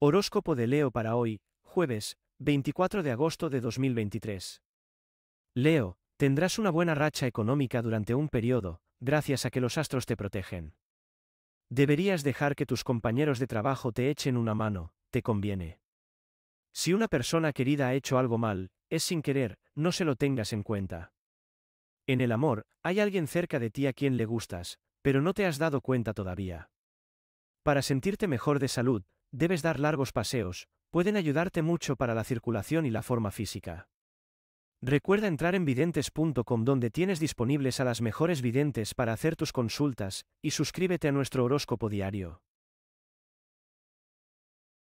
Horóscopo de Leo para hoy, jueves, 24 de agosto de 2023. Leo, tendrás una buena racha económica durante un periodo, gracias a que los astros te protegen. Deberías dejar que tus compañeros de trabajo te echen una mano, te conviene. Si una persona querida ha hecho algo mal, es sin querer, no se lo tengas en cuenta. En el amor, hay alguien cerca de ti a quien le gustas, pero no te has dado cuenta todavía. Para sentirte mejor de salud, debes dar largos paseos, pueden ayudarte mucho para la circulación y la forma física. Recuerda entrar en videntes.com donde tienes disponibles a las mejores videntes para hacer tus consultas, y suscríbete a nuestro horóscopo diario.